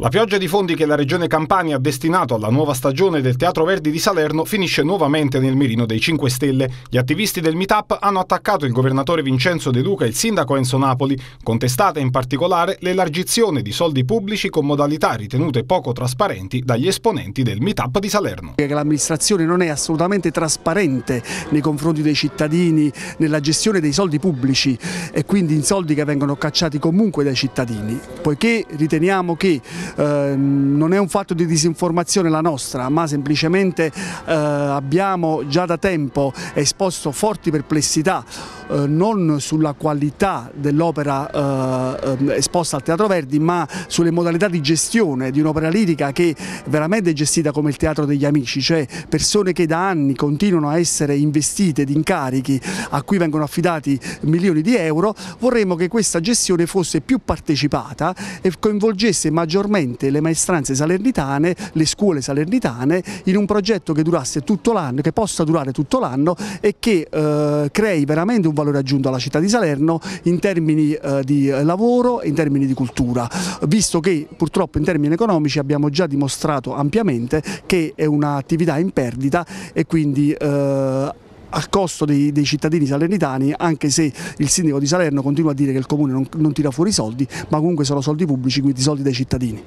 La pioggia di fondi che la Regione Campania ha destinato alla nuova stagione del Teatro Verdi di Salerno finisce nuovamente nel mirino dei 5 Stelle. Gli attivisti del Meetup hanno attaccato il governatore Vincenzo De Luca e il sindaco Enzo Napoli, contestata in particolare l'elargizione di soldi pubblici con modalità ritenute poco trasparenti dagli esponenti del Meetup di Salerno. L'amministrazione non è assolutamente trasparente nei confronti dei cittadini nella gestione dei soldi pubblici e quindi in soldi che vengono cacciati comunque dai cittadini, poiché riteniamo che eh, non è un fatto di disinformazione la nostra, ma semplicemente eh, abbiamo già da tempo esposto forti perplessità eh, non sulla qualità dell'opera eh, ehm, esposta al Teatro Verdi ma sulle modalità di gestione di un'opera lirica che veramente è gestita come il teatro degli amici, cioè persone che da anni continuano a essere investite di incarichi a cui vengono affidati milioni di euro, vorremmo che questa gestione fosse più partecipata e coinvolgesse maggiormente le maestranze salernitane, le scuole salernitane in un progetto che durasse tutto l'anno, che possa durare tutto l'anno e che eh, crei veramente un valore aggiunto alla città di Salerno in termini eh, di eh, lavoro e in termini di cultura, visto che purtroppo in termini economici abbiamo già dimostrato ampiamente che è un'attività in perdita e quindi eh, a costo dei, dei, cittadini salernitani, anche se il sindaco di Salerno continua a dire che il comune non, non tira fuori i soldi, ma comunque sono soldi pubblici, quindi soldi dei cittadini.